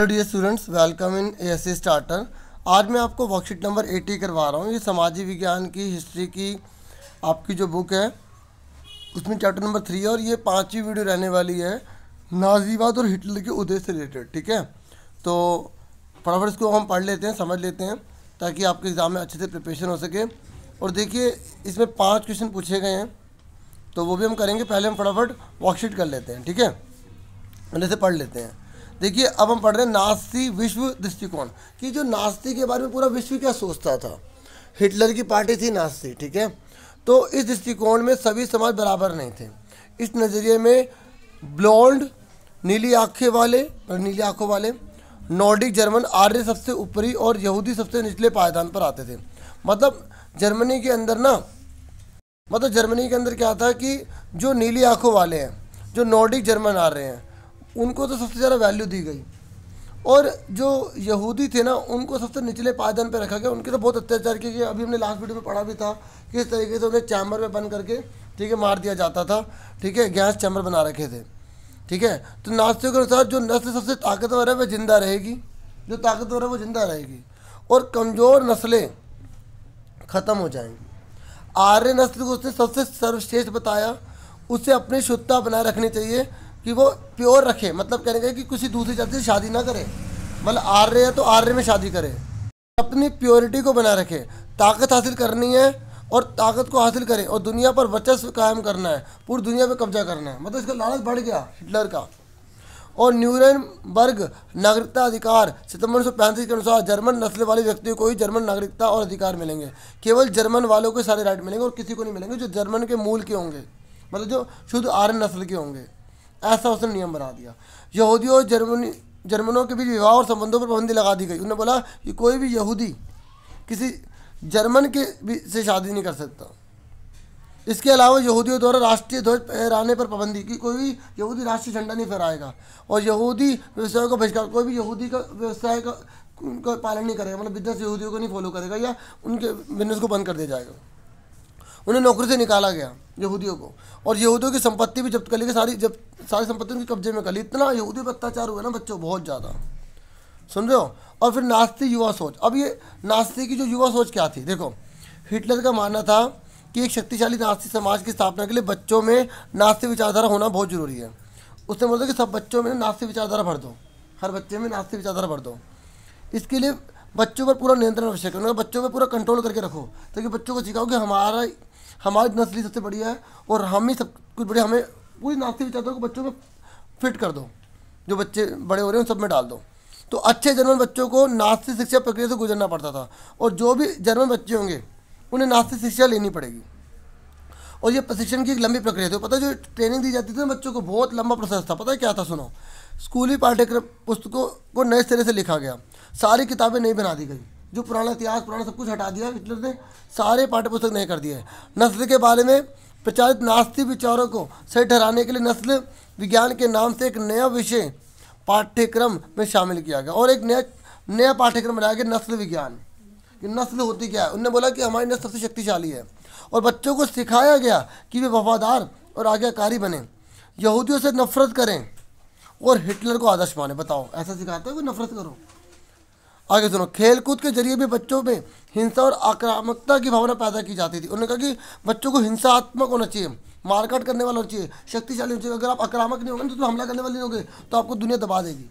hello dear students welcome in S starter आज मैं आपको वर्कशीट नंबर 80 करवा रहा हूँ ये समाजी विज्ञान की हिस्ट्री की आपकी जो बुक है उसमें चैप्टर नंबर थ्री है और ये पाँचवीं वीडियो रहने वाली है नाजीवाद और हिटलर के उदय से रिलेटेड ठीक है तो फटाफट इसको हम पढ़ लेते हैं समझ लेते हैं ताकि आपके एग्ज़ाम में अच्छे से प्रिपरेशन हो सके और देखिए इसमें पाँच क्वेश्चन पूछे गए हैं तो वो भी हम करेंगे पहले हम फटाफट वर्कशीट कर लेते हैं ठीक है उन्हें से पढ़ लेते हैं देखिए अब हम पढ़ रहे हैं नास्ती विश्व दृष्टिकोण कि जो नास्ती के बारे में पूरा विश्व क्या सोचता था हिटलर की पार्टी थी नास्ती ठीक है तो इस दृष्टिकोण में सभी समाज बराबर नहीं थे इस नज़रिए में ब्लॉन्ड नीली आँखें वाले नीली आँखों वाले नॉर्डिक जर्मन आर्य सबसे ऊपरी और यहूदी सबसे निचले पायदान पर आते थे मतलब जर्मनी के अंदर ना मतलब जर्मनी के अंदर क्या था कि जो नीली आँखों वाले हैं जो नॉर्डिक जर्मन आ रहे हैं उनको तो सबसे ज़्यादा वैल्यू दी गई और जो यहूदी थे ना उनको सबसे निचले पायदान पर रखा गया उनके तो बहुत अत्याचार किए गए अभी हमने लास्ट वीडियो में पढ़ा भी था किस तरीके से उन्हें चैम्बर में बंद करके ठीक है मार दिया जाता था ठीक है गैस चैम्बर बना रखे थे ठीक है तो नास्तियों के अनुसार जो नस्ल सबसे ताकतवर है वह जिंदा रहेगी जो ताकतवर है वो जिंदा रहेगी और कमज़ोर नस्लें ख़त्म हो जाएंगी आर्य नस्ल को उसने सबसे सर्वश्रेष्ठ बताया उसे अपनी शुद्धता बनाए रखनी चाहिए कि वो प्योर रखे मतलब कहने का कि किसी दूसरी जाति से शादी ना करे मतलब आर रहे है तो आर रहे में शादी करे अपनी प्योरिटी को बना रखे ताकत हासिल करनी है और ताकत को हासिल करें और दुनिया पर वर्चस्व कायम करना है पूरी दुनिया पर कब्जा करना है मतलब इसका लालच बढ़ गया हिटलर का और न्यूरनबर्ग नागरिकता अधिकार सितंबर उन्नीस के अनुसार जर्मन नस्ल वाले व्यक्तियों को ही जर्मन नागरिकता और अधिकार मिलेंगे केवल जर्मन वालों को सारे राइट मिलेंगे और किसी को नहीं मिलेंगे जो जर्मन के मूल के होंगे मतलब जो शुद्ध आर्य नस्ल के होंगे ऐसा उसने नियम बना दिया यहूदियों और जर्मनी जर्मनों के बीच विवाह और संबंधों पर पाबंदी लगा दी गई उन्होंने बोला कि कोई भी यहूदी किसी जर्मन के से शादी नहीं कर सकता इसके अलावा यहूदियों द्वारा राष्ट्रीय ध्वज फहराने पर पाबंदी की कोई भी यहूदी राष्ट्रीय झंडा नहीं फहराएगा और यहूदी व्यवसाय का बहिष्कार कोई भी यहूदी का व्यवसाय का उनका पालन नहीं करेगा मतलब बिजनेस यहूदियों को नहीं फॉलो करेगा या उनके बिजनेस को बंद कर दिया जाएगा उन्हें नौकरी से निकाला गया यहूदियों को और यहूदियों की संपत्ति भी जब्त कर ली गई सारी जब सारी संपत्ति उनके कब्जे में कर ली इतना यहूदी पर अत्याचार हुआ ना बच्चों बहुत ज़्यादा सुन रहे हो और फिर नास्ती युवा सोच अब ये नास्ती की जो युवा सोच क्या थी देखो हिटलर का मानना था कि एक शक्तिशाली नास्ती समाज की स्थापना के लिए बच्चों में नास्ती विचारधारा होना बहुत ज़रूरी है उसने बोला कि सब बच्चों में नास्ती विचारधारा भर दो हर बच्चे में नास्ती विचारधारा भर दो इसके लिए बच्चों पर पूरा नियंत्रण आवश्यक है बच्चों पर पूरा कंट्रोल करके रखो ताकि बच्चों को सिखाओ कि हमारा हमारी नस्ली सबसे बढ़िया है और हम ही सब कुछ बढ़िया हमें पूरी से भी चाहते हो कि बच्चों में फिट कर दो जो बच्चे बड़े हो रहे हैं उन सब में डाल दो तो अच्छे जर्मन बच्चों को नास्तिक शिक्षा प्रक्रिया से गुजरना पड़ता था और जो भी जर्मन बच्चे होंगे उन्हें नास्तिक शिक्षा लेनी पड़ेगी और ये प्रशिक्षण की एक लंबी प्रक्रिया थी पता जो ट्रेनिंग दी जाती थी ना बच्चों को बहुत लंबा प्रोसेस था पता है क्या था सुनो स्कूली पाठ्यक्रम पुस्तकों को नए सिरे से लिखा गया सारी किताबें नहीं बना दी गई जो पुराना इतिहास पुराना सब कुछ हटा दिया हिटलर ने सारे पाठ्य पुस्तक नहीं कर दिए है नस्ल के बारे में प्रचारित नास्ती विचारों को सही ठहराने के लिए नस्ल विज्ञान के नाम से एक नया विषय पाठ्यक्रम में शामिल किया गया और एक नया नया पाठ्यक्रम बनाया गया नस्ल विज्ञान कि नस्ल होती क्या है उनने बोला कि हमारी नस्ल सबसे शक्तिशाली है और बच्चों को सिखाया गया कि वे वफादार और आज्ञाकारी बने यहूदियों से नफरत करें और हिटलर को आदर्श माने बताओ ऐसा सिखाते हो कि नफरत करो आगे सुनो खेलकूद के जरिए भी बच्चों में हिंसा और आक्रामकता की भावना पैदा की जाती थी उन्होंने कहा कि बच्चों को हिंसात्मक होना चाहिए मारकाट करने वाला होना चाहिए शक्तिशाली होना चाहिए अगर आप आक्रामक नहीं होंगे तो, हमला करने वाले नहीं होंगे तो आपको दुनिया दबा देगी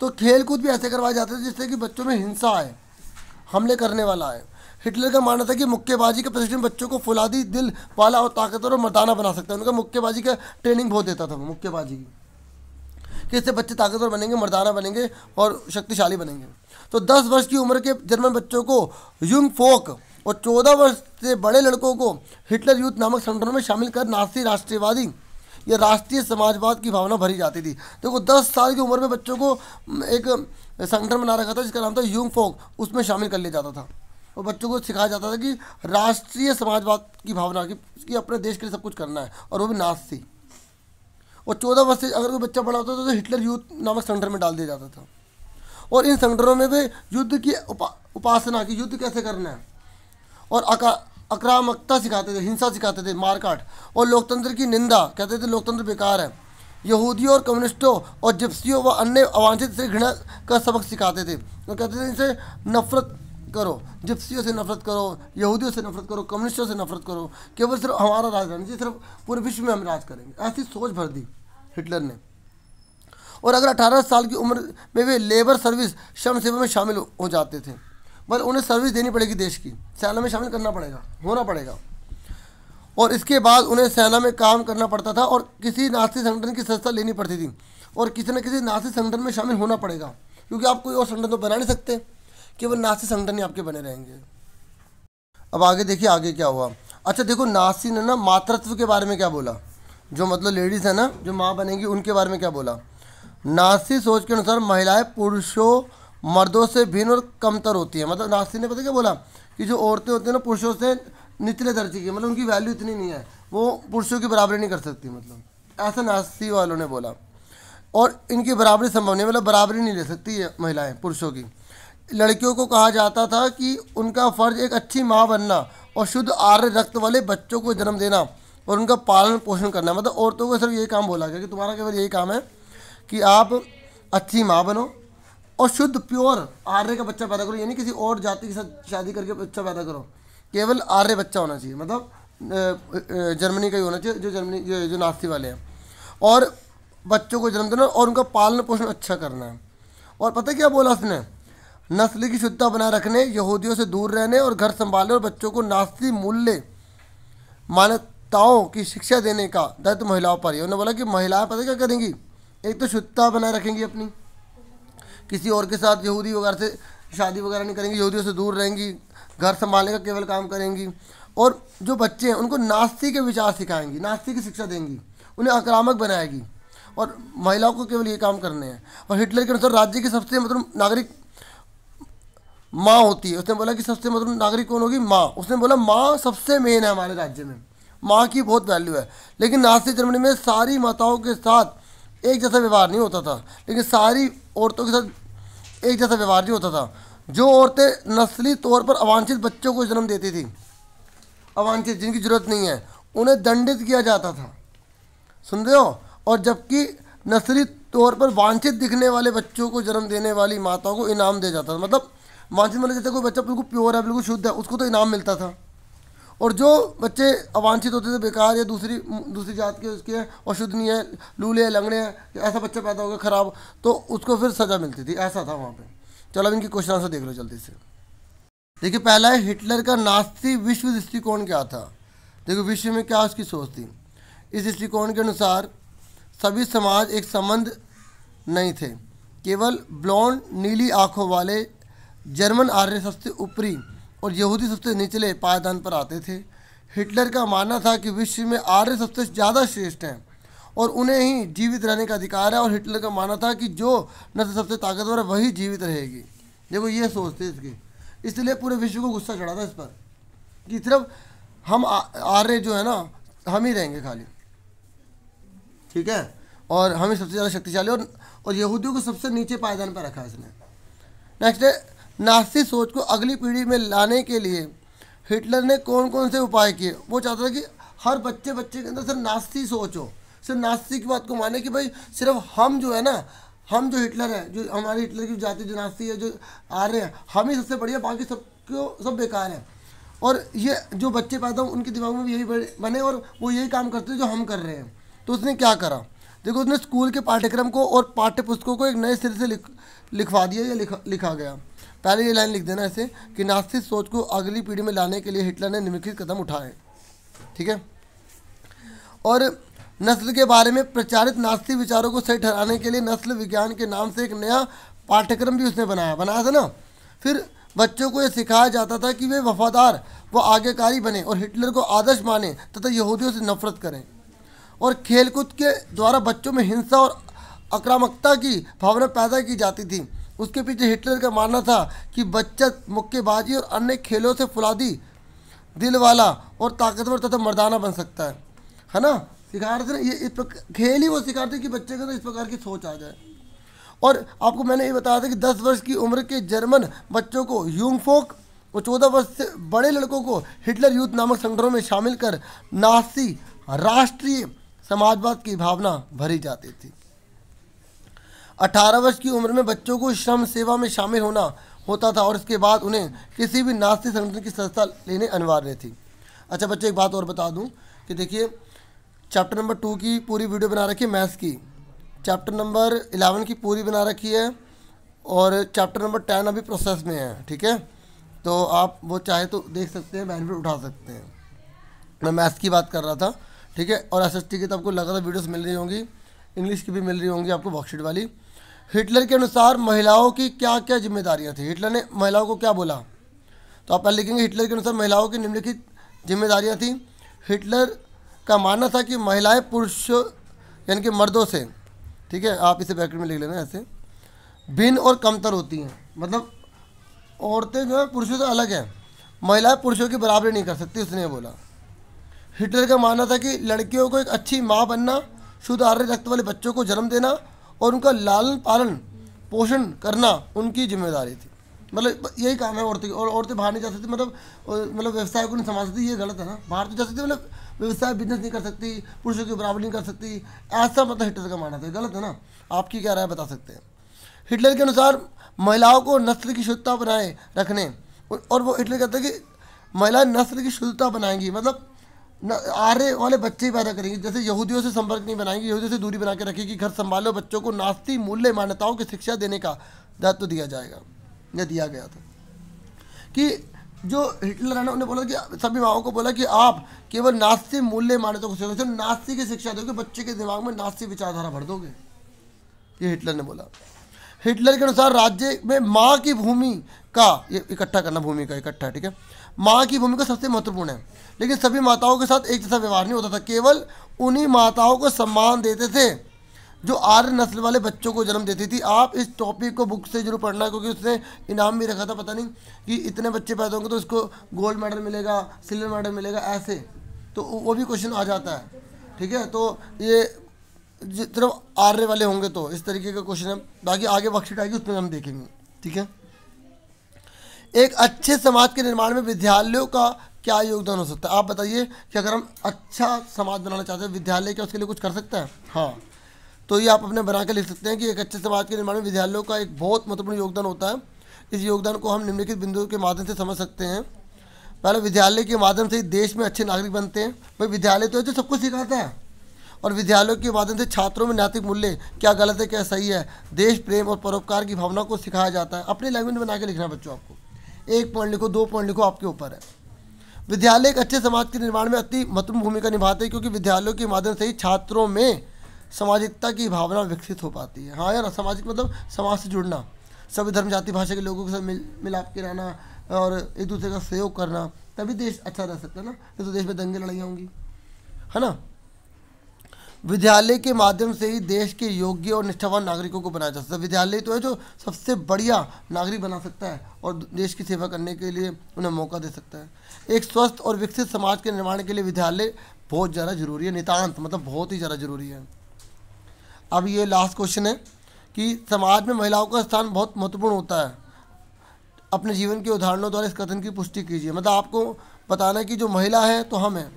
तो खेलकूद भी ऐसे करवाए जाते थे जिससे कि बच्चों में हिंसा आए हमले करने वाला आए हिटलर का मानना था कि मुक्केबाजी का प्रशिक्षण बच्चों को फुलादी दिल वाला और ताकतवर और मर्दाना बना सकता है उनका मुक्केबाजी का ट्रेनिंग बहुत देता था वो मुक्केबाजी की कि इससे बच्चे ताकतवर बनेंगे मर्दाना बनेंगे और शक्तिशाली बनेंगे तो 10 वर्ष की उम्र के जर्मन बच्चों को युंग फोक और 14 वर्ष से बड़े लड़कों को हिटलर यूथ नामक संगठनों में शामिल कर नासी राष्ट्रवादी या राष्ट्रीय समाजवाद की भावना भरी जाती थी देखो दस साल की उम्र में बच्चों को एक संगठन बना रखा था जिसका नाम था यूंग फोक उसमें शामिल कर लिया जाता था और बच्चों को सिखाया जाता था कि राष्ट्रीय समाजवाद की भावना कि अपने देश के लिए सब कुछ करना है और वो भी नासी और चौदह वर्ष से अगर कोई बच्चा बड़ा होता था तो हिटलर यूथ नामक संगठन में डाल दिया जाता था और इन संगठनों में वे युद्ध की उपा, उपासना की युद्ध कैसे करना है और आक्रामकता सिखाते थे हिंसा सिखाते थे मारकाट और लोकतंत्र की निंदा कहते थे लोकतंत्र बेकार है यहूदियों और कम्युनिस्टों और जिप्सियों व अन्य अवांछित से घृणा का सबक सिखाते थे और कहते थे इनसे नफरत करो जिप्सियों से नफरत करो यहूदियों से नफरत करो कम्युनिस्टों से नफरत करो केवल सिर्फ हमारा राज सिर्फ पूरे विश्व में हम राज करेंगे ऐसी सोच भर दी हिटलर ने और अगर अठारह साल की उम्र में वे लेबर सर्विस श्रम सेवा में शामिल हो जाते थे बल उन्हें सर्विस देनी पड़ेगी देश की सेना में शामिल करना पड़ेगा होना पड़ेगा और इसके बाद उन्हें सेना में काम करना पड़ता था और किसी नासी संगठन की संस्था लेनी पड़ती थी और किसी न किसी नासी संगठन में शामिल होना पड़ेगा क्योंकि आप कोई और संगठन तो बना नहीं सकते केवल नासी संगठन ही आपके बने रहेंगे अब आगे देखिए आगे क्या हुआ अच्छा देखो नासी ने ना मातृत्व के बारे में क्या बोला जो मतलब लेडीज़ है ना जो माँ बनेंगी उनके बारे में क्या बोला नासी सोच के अनुसार महिलाएं पुरुषों मर्दों से भिन्न और कमतर होती है मतलब नासी ने पता क्या बोला कि जो औरतें होती हैं ना पुरुषों से निचले दर्जे की मतलब उनकी वैल्यू इतनी नहीं है वो पुरुषों की बराबरी नहीं कर सकती मतलब ऐसा नासी वालों ने बोला और इनकी बराबरी संभव नहीं मतलब बराबरी नहीं ले सकती है महिलाएं पुरुषों की लड़कियों को कहा जाता था कि उनका फ़र्ज एक अच्छी माँ बनना और शुद्ध आर्य रक्त वाले बच्चों को जन्म देना और उनका पालन पोषण करना मतलब औरतों को सिर्फ यही काम बोला गया कि तुम्हारा केवल यही काम है कि आप अच्छी माँ बनो और शुद्ध प्योर आर्य का बच्चा पैदा करो यानी किसी और जाति के साथ शादी करके बच्चा पैदा करो केवल आर्य बच्चा होना चाहिए मतलब जर्मनी का ही होना चाहिए जो जर्मनी जो, जो नास्ती वाले हैं और बच्चों को जन्म देना और उनका पालन पोषण अच्छा करना है और पता क्या बोला उसने नस्ल की शुद्धता बनाए रखने यहूदियों से दूर रहने और घर संभालने और बच्चों को नास्ती मूल्य मान्यताओं की शिक्षा देने का दायित्व महिलाओं पर है उन्होंने बोला कि महिलाएं पता क्या करेंगी एक तो शुद्धता बनाए रखेंगी अपनी किसी और के साथ यहूदी वगैरह से शादी वगैरह नहीं करेंगी यहूदियों से दूर रहेंगी घर संभालने का केवल काम करेंगी और जो बच्चे हैं उनको नास्ती के विचार सिखाएंगी नास्ती की शिक्षा देंगी उन्हें आक्रामक बनाएगी और महिलाओं को केवल ये काम करने हैं और हिटलर के अनुसार राज्य की सबसे मतलब नागरिक माँ होती है उसने बोला कि सबसे मतलब नागरिक कौन होगी माँ उसने बोला माँ सबसे मेन है हमारे राज्य में माँ की बहुत वैल्यू है लेकिन नास्ती जर्मनी में सारी माताओं के साथ एक जैसा व्यवहार नहीं होता था लेकिन सारी औरतों के साथ एक जैसा व्यवहार नहीं होता था जो औरतें नस्ली तौर पर अवांछित बच्चों को जन्म देती थी अवांछित जिनकी जरूरत नहीं है उन्हें दंडित किया जाता था सुन रहे हो और जबकि नस्ली तौर पर वांछित दिखने वाले बच्चों को जन्म देने वाली माताओं को इनाम दिया जाता था मतलब वांछित मतलब जैसे कोई बच्चा बिल्कुल प्योर है बिल्कुल शुद्ध है उसको तो इनाम मिलता था और जो बच्चे अवांछित होते थे बेकार या दूसरी दूसरी जात के उसके अशुद्ध नहीं है लूले हैं लंगड़े हैं ऐसा बच्चा पैदा होगा ख़राब तो उसको फिर सज़ा मिलती थी ऐसा था वहाँ पे चलो अब इनकी क्वेश्चन आंसर देख लो जल्दी से देखिए पहला है हिटलर का नास्ती विश्व दृष्टिकोण क्या था देखो विश्व में क्या उसकी सोच थी इस दृष्टिकोण के अनुसार सभी समाज एक संबंध नहीं थे केवल ब्लॉन्ड नीली आँखों वाले जर्मन आर्य सबसे ऊपरी और यहूदी सबसे निचले पायदान पर आते थे हिटलर का मानना था कि विश्व में आर्य सबसे ज़्यादा श्रेष्ठ हैं और उन्हें ही जीवित रहने का अधिकार है और हिटलर का मानना था कि जो नस्ल तो सबसे ताकतवर है वही जीवित रहेगी देखो ये सोचते इसके इसलिए पूरे विश्व को गुस्सा चढ़ा था इस पर कि सिर्फ हम आर्य जो है ना हम ही रहेंगे खाली ठीक है और हम ही सबसे ज़्यादा शक्तिशाली और और यहूदियों को सबसे नीचे पायदान पर रखा इसने नेक्स्ट है नास्ती सोच को अगली पीढ़ी में लाने के लिए हिटलर ने कौन कौन से उपाय किए वो चाहता था कि हर बच्चे बच्चे के अंदर सिर्फ नास्ती हो सिर्फ नास्ती की बात को माने कि भाई सिर्फ हम जो है ना हम जो हिटलर है जो हमारे हिटलर की जाति जो नास्ती है जो आ रहे हैं हम ही सबसे बढ़िया बाकी सब क्यों सब बेकार है और ये जो बच्चे पैदा हों उनके दिमाग में भी यही बने और वो यही काम करते हैं जो हम कर रहे हैं तो उसने क्या करा देखो उसने स्कूल के पाठ्यक्रम को और पाठ्य पुस्तकों को एक नए सिरे से लिख लिखवा दिया या लिखा लिखा गया पहले ये लाइन लिख देना ऐसे कि नास्तिक सोच को अगली पीढ़ी में लाने के लिए हिटलर ने निम्नलिखित कदम उठाए ठीक है और नस्ल के बारे में प्रचारित नास्तिक विचारों को सही ठहराने के लिए नस्ल विज्ञान के नाम से एक नया पाठ्यक्रम भी उसने बनाया बनाया था ना फिर बच्चों को यह सिखाया जाता था कि वे वफादार व आज्ञाकारी बने और हिटलर को आदर्श माने तथा यहूदियों से नफरत करें और खेलकूद के द्वारा बच्चों में हिंसा और आक्रामकता की भावना पैदा की जाती थी उसके पीछे हिटलर का मानना था कि बच्चत मुक्केबाजी और अन्य खेलों से फुलादी दिल वाला और ताकतवर तथा मर्दाना बन सकता है है ना सिखा रहे थे ये इस खेल ही वो सिखाते कि बच्चे के अंदर इस प्रकार की सोच आ जाए और आपको मैंने ये बताया था कि दस वर्ष की उम्र के जर्मन बच्चों को यूंगफोक और चौदह वर्ष से बड़े लड़कों को हिटलर यूथ नामक संगठनों में शामिल कर नासी राष्ट्रीय समाजवाद की भावना भरी जाती थी 18 वर्ष की उम्र में बच्चों को श्रम सेवा में शामिल होना होता था और इसके बाद उन्हें किसी भी नास्तिक संगठन की संस्था लेने अनिवार्य थी अच्छा बच्चों एक बात और बता दूँ कि देखिए चैप्टर नंबर टू की पूरी वीडियो बना रखी है मैथ्स की चैप्टर नंबर इलेवन की पूरी बना रखी है और चैप्टर नंबर टेन अभी प्रोसेस में है ठीक है तो आप वो चाहे तो देख सकते हैं बेनिफिट उठा सकते हैं मैं मैथ्स की बात कर रहा था ठीक है और एस एस टी की तो आपको लगातार वीडियोस मिल रही होंगी इंग्लिश की भी मिल रही होंगी आपको वर्कशीट वाली हिटलर के अनुसार महिलाओं की क्या क्या जिम्मेदारियां थी हिटलर ने महिलाओं को क्या बोला तो आप पहले लिखेंगे हिटलर के अनुसार महिलाओं की निम्नलिखित जिम्मेदारियां थी हिटलर का मानना था कि महिलाएं पुरुष यानी कि मर्दों से ठीक है आप इसे ब्रैकेट में लिख लेना ऐसे भिन्न और कमतर होती हैं मतलब औरतें जो है पुरुषों से अलग हैं महिलाएं पुरुषों की बराबरी नहीं कर सकती उसने बोला हिटलर का मानना था कि लड़कियों को एक अच्छी माँ बनना शुद्ध आर्य रक्त वाले बच्चों को जन्म देना और उनका लालन पालन पोषण करना उनकी जिम्मेदारी थी मतलब यही काम है औरतें और औरतें बाहर नहीं जा सकती मतलब मतलब व्यवसाय को नहीं समझ सकती ये गलत है ना बाहर तो जा सकती मतलब व्यवसाय बिजनेस नहीं कर सकती पुरुषों की बराबर नहीं कर सकती ऐसा मतलब हिटलर का मानना था गलत है ना आपकी क्या राय बता सकते हैं हिटलर के अनुसार महिलाओं को नस्ल की शुद्धता बनाए रखने और वो हिटलर कहते हैं कि महिलाएं नस्ल की शुद्धता बनाएंगी मतलब आर्य वाले बच्चे ही पैदा करेंगे जैसे यहूदियों से संपर्क नहीं बनाएंगे यहूदियों से दूरी बना के रखेगी घर संभालो बच्चों को नास्ती मूल्य मान्यताओं की शिक्षा देने का दायित्व तो दिया जाएगा या दिया गया था कि जो हिटलर है ना उन्हें बोला कि सभी माओ को बोला कि आप केवल नास्ती मूल्य मान्यता को सिर्फ नास्ती की शिक्षा दोगे बच्चे के दिमाग में नास्ती विचारधारा भर दोगे ये हिटलर ने बोला हिटलर के अनुसार राज्य में माँ की भूमि का ये इकट्ठा करना भूमि का इकट्ठा ठीक है माँ की भूमिका सबसे महत्वपूर्ण है लेकिन सभी माताओं के साथ एक जैसा व्यवहार नहीं होता था केवल उन्हीं माताओं को सम्मान देते थे जो आर्य नस्ल वाले बच्चों को जन्म देती थी आप इस टॉपिक को बुक से जरूर पढ़ना क्योंकि उसने इनाम भी रखा था पता नहीं कि इतने बच्चे पैदा होंगे तो उसको गोल्ड मेडल मिलेगा सिल्वर मेडल मिलेगा ऐसे तो वो भी क्वेश्चन आ जाता है ठीक है तो ये तरफ आर्य वाले होंगे तो इस तरीके का क्वेश्चन है बाकी आगे वर्कशीट आएगी उसमें हम देखेंगे ठीक है एक अच्छे समाज के निर्माण में विद्यालयों का क्या योगदान हो सकता है आप बताइए कि अगर हम अच्छा समाज बनाना चाहते हैं विद्यालय क्या उसके लिए कुछ कर सकते हैं हाँ तो ये आप अपने बना के लिख सकते हैं कि एक अच्छे समाज के निर्माण में विद्यालयों का एक बहुत महत्वपूर्ण योगदान होता है इस योगदान को हम निम्नलिखित बिंदुओं के माध्यम से समझ सकते हैं पहले विद्यालय के माध्यम से ही देश में अच्छे नागरिक बनते हैं भाई विद्यालय तो है जो सबको सिखाता है और विद्यालयों के माध्यम से छात्रों में नैतिक मूल्य क्या गलत है क्या सही है देश प्रेम और परोपकार की भावना को सिखाया जाता है अपनी लैंग्वेज में बना के लिखना बच्चों आपको एक पॉइंट लिखो दो पॉइंट लिखो आपके ऊपर है विद्यालय एक अच्छे समाज के निर्माण में अति महत्वपूर्ण भूमिका निभाते हैं क्योंकि विद्यालयों के माध्यम से ही छात्रों में सामाजिकता की भावना विकसित हो पाती है हाँ यार सामाजिक मतलब समाज से जुड़ना सभी धर्म जाति भाषा के लोगों के साथ मिल मिलाप के रहना और एक दूसरे का सहयोग करना तभी देश अच्छा रह सकता है ना नहीं तो देश में दंगे लड़ाइयाँ होंगी है ना विद्यालय के माध्यम से ही देश के योग्य और निष्ठावान नागरिकों को बनाया जा सकता है विद्यालय तो है जो सबसे बढ़िया नागरिक बना सकता है और देश की सेवा करने के लिए उन्हें मौका दे सकता है एक स्वस्थ और विकसित समाज के निर्माण के लिए विद्यालय बहुत ज़्यादा जरूरी है नितान्त मतलब बहुत ही ज़्यादा जरूरी है अब ये लास्ट क्वेश्चन है कि समाज में महिलाओं का स्थान बहुत महत्वपूर्ण होता है अपने जीवन के उदाहरणों द्वारा इस कथन की पुष्टि कीजिए मतलब आपको बताना है कि जो महिला है तो हम हैं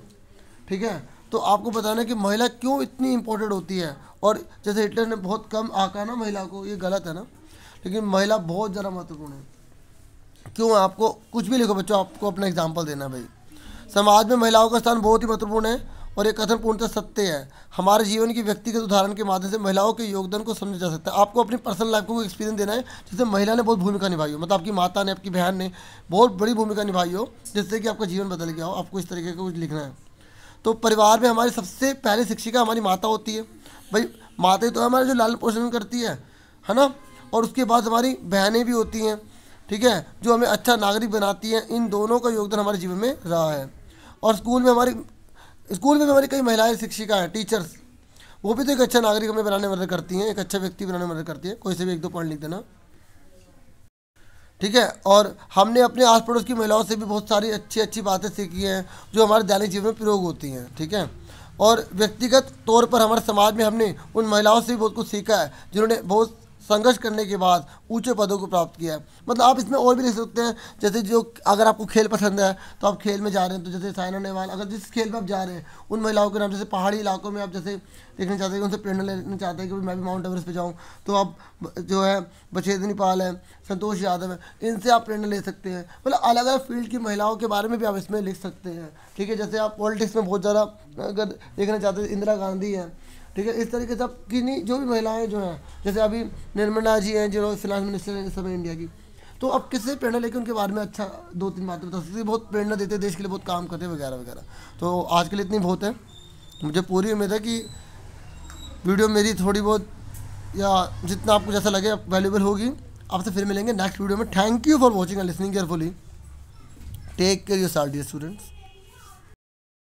ठीक है तो आपको बताना कि महिला क्यों इतनी इम्पोर्टेंट होती है और जैसे हिटलर ने बहुत कम आका ना महिला को ये गलत है ना लेकिन महिला बहुत ज़्यादा महत्वपूर्ण है क्यों आपको कुछ भी लिखो बच्चों आपको अपना एग्जाम्पल देना भाई समाज में महिलाओं का स्थान बहुत ही महत्वपूर्ण है और ये कथन पूर्णतः सत्य है हमारे जीवन की व्यक्तिगत उदाहरण के माध्यम से महिलाओं के योगदान को समझा जा सकता है आपको अपनी पर्सनल लाइफ को एक्सपीरियंस देना है जिससे महिला ने बहुत भूमिका निभाई हो मतलब आपकी माता ने आपकी बहन ने बहुत बड़ी भूमिका निभाई हो जिससे कि आपका जीवन बदल गया हो आपको इस तरीके का कुछ लिखना है तो परिवार में हमारी सबसे पहले शिक्षिका हमारी माता होती है भाई माता तो हमारे जो लाल पोषण करती है है ना और उसके बाद हमारी बहनें भी होती हैं ठीक है जो हमें अच्छा नागरिक बनाती हैं इन दोनों का योगदान हमारे जीवन में रहा है और स्कूल में हमारी स्कूल में भी हमारी कई महिलाएं शिक्षिका हैं टीचर्स वो भी तो एक अच्छा नागरिक हमें बनाने में मदद करती हैं एक अच्छा व्यक्ति बनाने में मदद करती है कोई से भी एक दो पॉइंट लिख देना ठीक है और हमने अपने आस पड़ोस की महिलाओं से भी बहुत सारी अच्छी अच्छी बातें सीखी हैं जो हमारे दैनिक जीवन में प्रयोग होती हैं ठीक है और व्यक्तिगत तौर पर हमारे समाज में हमने उन महिलाओं से भी बहुत कुछ सीखा है जिन्होंने बहुत संघर्ष करने के बाद ऊंचे पदों को प्राप्त किया है मतलब आप इसमें और भी लिख सकते हैं जैसे जो अगर आपको खेल पसंद है तो आप खेल में जा रहे हैं तो जैसे साइना नेहवाल अगर जिस खेल में आप जा रहे हैं उन महिलाओं के नाम जैसे पहाड़ी इलाकों में आप जैसे देखना चाहते हैं उनसे प्रेरणा लेना चाहते हैं कि मैं भी माउंट एवरेस्ट पर जाऊँ तो आप जो है बछेदनी पाल है संतोष यादव है इनसे आप प्रेरणा ले सकते हैं मतलब अलग अलग फील्ड की महिलाओं के बारे में भी आप इसमें लिख सकते हैं ठीक है जैसे आप पॉलिटिक्स में बहुत ज़्यादा अगर देखना चाहते हैं इंदिरा गांधी है ठीक है इस तरीके से अब किन्हीं जो भी महिलाएं जो हैं जैसे अभी निर्मला जी हैं जो फिलहाल मिनिस्टर हैं इस समय इंडिया की तो अब किससे प्रेरणा लेके उनके बारे में अच्छा दो तीन बातें बता सकते बहुत प्रेरणा देते हैं देश के लिए बहुत काम करते हैं वगैरह वगैरह तो आज के लिए इतनी बहुत है मुझे पूरी उम्मीद है कि वीडियो मेरी थोड़ी बहुत या जितना आपको जैसा लगे वैल्यूबल होगी आपसे फिर मिलेंगे नेक्स्ट वीडियो में thank you for watching and listening carefully take care your sir dear students